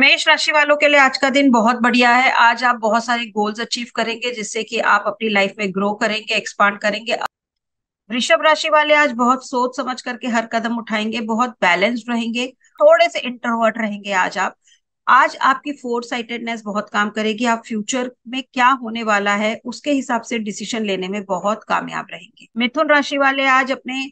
मेष राशि वालों के लिए आज का दिन बहुत बढ़िया है आज आप बहुत सारे गोल्स अचीव करेंगे जिससे कि आप अपनी लाइफ में ग्रो करेंगे एक्सपांड करेंगे वृषभ राशि वाले आज बहुत सोच समझ करके हर कदम उठाएंगे बहुत बैलेंस्ड रहेंगे थोड़े से इंटरवर्ट रहेंगे आज आप आज आपकी फोर साइटेडनेस बहुत काम करेगी आप फ्यूचर में क्या होने वाला है उसके हिसाब से डिसीजन लेने में बहुत कामयाब रहेंगे मिथुन राशि वाले आज अपने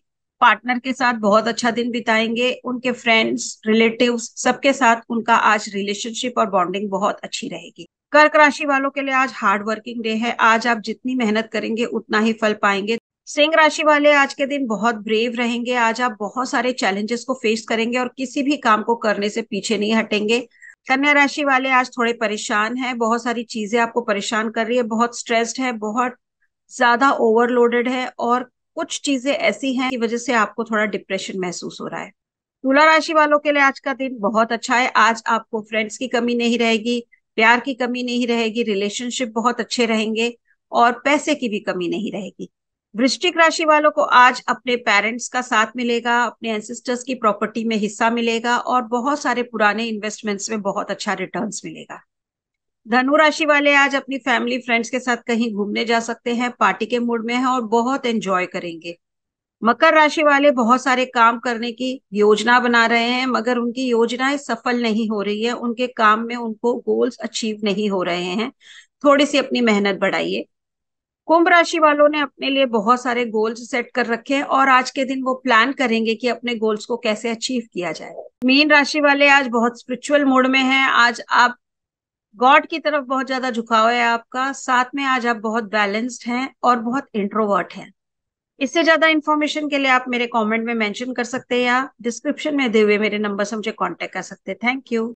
पार्टनर के साथ बहुत अच्छा दिन बिताएंगे उनके फ्रेंड्स रिलेटिव सबके साथ उनका आज रिलेशनशिप और बॉन्डिंग बहुत अच्छी रहेगी कर्क राशि वालों के लिए आज हार्ड वर्किंग डे है आज आप जितनी मेहनत करेंगे उतना ही फल पाएंगे सिंह राशि वाले आज के दिन बहुत ब्रेव रहेंगे आज आप बहुत सारे चैलेंजेस को फेस करेंगे और किसी भी काम को करने से पीछे नहीं हटेंगे कन्या राशि वाले आज थोड़े परेशान हैं बहुत सारी चीजें आपको परेशान कर रही है बहुत स्ट्रेस्ड है बहुत ज्यादा ओवरलोडेड है और कुछ चीजें ऐसी हैं कि वजह से आपको थोड़ा डिप्रेशन महसूस हो रहा है तुला राशि वालों के लिए आज का दिन बहुत अच्छा है आज आपको फ्रेंड्स की कमी नहीं रहेगी प्यार की कमी नहीं रहेगी रिलेशनशिप बहुत अच्छे रहेंगे और पैसे की भी कमी नहीं रहेगी वृश्चिक राशि वालों को आज अपने पेरेंट्स का साथ मिलेगा अपने एंसिस्टर्स की प्रॉपर्टी में हिस्सा मिलेगा और बहुत सारे पुराने इन्वेस्टमेंट्स में बहुत अच्छा रिटर्न्स मिलेगा धनु राशि वाले आज अपनी फैमिली फ्रेंड्स के साथ कहीं घूमने जा सकते हैं पार्टी के मूड में है और बहुत एंजॉय करेंगे मकर राशि वाले बहुत सारे काम करने की योजना बना रहे हैं मगर उनकी योजनाएं सफल नहीं हो रही है उनके काम में उनको गोल्स अचीव नहीं हो रहे हैं थोड़ी सी अपनी मेहनत बढ़ाइए कुंभ राशि वालों ने अपने लिए बहुत सारे गोल्स सेट कर रखे हैं और आज के दिन वो प्लान करेंगे कि अपने गोल्स को कैसे अचीव किया जाए मीन राशि वाले आज बहुत स्पिरिचुअल मूड में हैं आज आप गॉड की तरफ बहुत ज्यादा झुकाव है आपका साथ में आज आप बहुत बैलेंस्ड हैं और बहुत इंट्रोवर्ट हैं इससे ज्यादा इन्फॉर्मेशन के लिए आप मेरे कमेंट में मेंशन कर सकते हैं या डिस्क्रिप्शन में दे हुए मेरे नंबर से मुझे कांटेक्ट कर सकते हैं थैंक यू